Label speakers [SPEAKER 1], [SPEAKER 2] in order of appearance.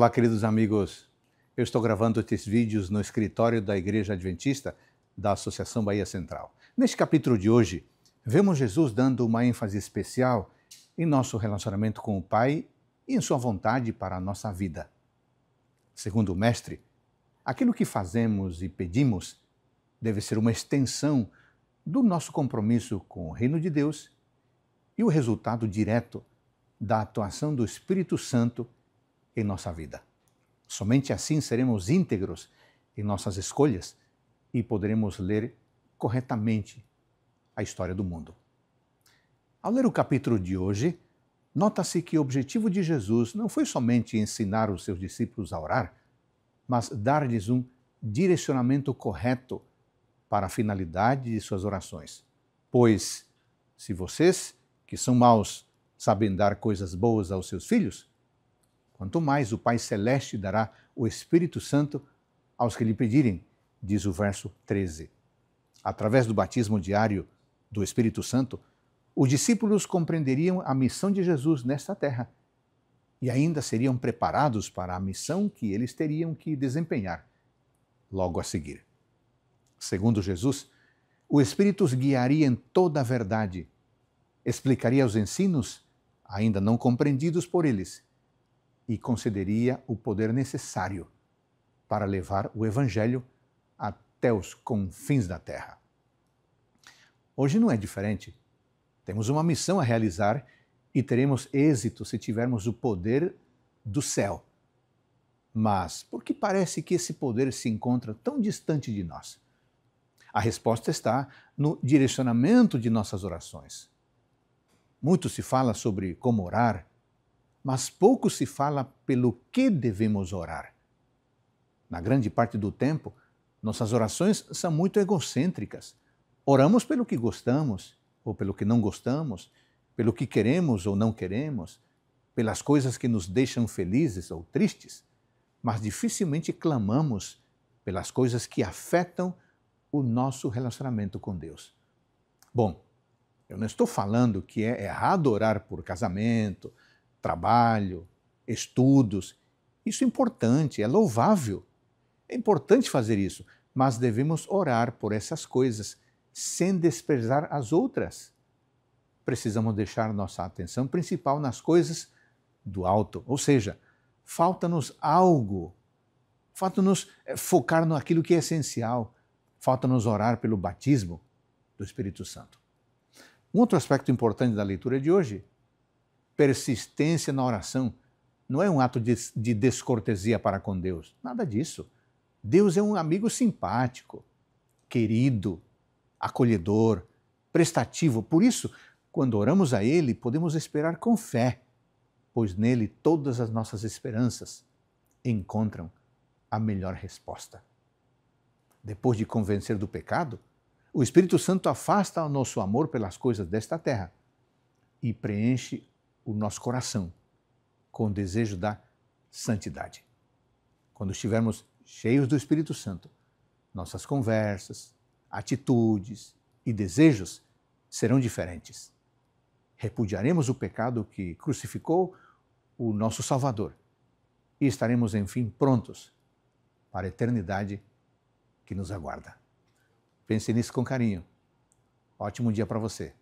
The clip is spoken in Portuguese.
[SPEAKER 1] Olá, queridos amigos. Eu estou gravando estes vídeos no escritório da Igreja Adventista da Associação Bahia Central. Neste capítulo de hoje, vemos Jesus dando uma ênfase especial em nosso relacionamento com o Pai e em Sua vontade para a nossa vida. Segundo o Mestre, aquilo que fazemos e pedimos deve ser uma extensão do nosso compromisso com o Reino de Deus e o resultado direto da atuação do Espírito Santo em nossa vida. Somente assim seremos íntegros em nossas escolhas e poderemos ler corretamente a história do mundo. Ao ler o capítulo de hoje, nota-se que o objetivo de Jesus não foi somente ensinar os seus discípulos a orar, mas dar-lhes um direcionamento correto para a finalidade de suas orações. Pois, se vocês, que são maus, sabem dar coisas boas aos seus filhos, Quanto mais o Pai Celeste dará o Espírito Santo aos que lhe pedirem, diz o verso 13. Através do batismo diário do Espírito Santo, os discípulos compreenderiam a missão de Jesus nesta terra e ainda seriam preparados para a missão que eles teriam que desempenhar logo a seguir. Segundo Jesus, o Espírito os guiaria em toda a verdade, explicaria os ensinos ainda não compreendidos por eles e concederia o poder necessário para levar o Evangelho até os confins da terra. Hoje não é diferente. Temos uma missão a realizar e teremos êxito se tivermos o poder do céu. Mas por que parece que esse poder se encontra tão distante de nós? A resposta está no direcionamento de nossas orações. Muito se fala sobre como orar, mas pouco se fala pelo que devemos orar. Na grande parte do tempo, nossas orações são muito egocêntricas. Oramos pelo que gostamos ou pelo que não gostamos, pelo que queremos ou não queremos, pelas coisas que nos deixam felizes ou tristes, mas dificilmente clamamos pelas coisas que afetam o nosso relacionamento com Deus. Bom, eu não estou falando que é errado orar por casamento, trabalho, estudos. Isso é importante, é louvável. É importante fazer isso, mas devemos orar por essas coisas sem desprezar as outras. Precisamos deixar nossa atenção principal nas coisas do alto, ou seja, falta-nos algo, falta-nos eh, focar naquilo que é essencial, falta-nos orar pelo batismo do Espírito Santo. Um outro aspecto importante da leitura de hoje persistência na oração não é um ato de, de descortesia para com Deus. Nada disso. Deus é um amigo simpático, querido, acolhedor, prestativo. Por isso, quando oramos a Ele, podemos esperar com fé, pois nele todas as nossas esperanças encontram a melhor resposta. Depois de convencer do pecado, o Espírito Santo afasta o nosso amor pelas coisas desta terra e preenche o nosso coração com o desejo da santidade. Quando estivermos cheios do Espírito Santo, nossas conversas, atitudes e desejos serão diferentes. Repudiaremos o pecado que crucificou o nosso Salvador e estaremos, enfim, prontos para a eternidade que nos aguarda. Pense nisso com carinho. Ótimo dia para você.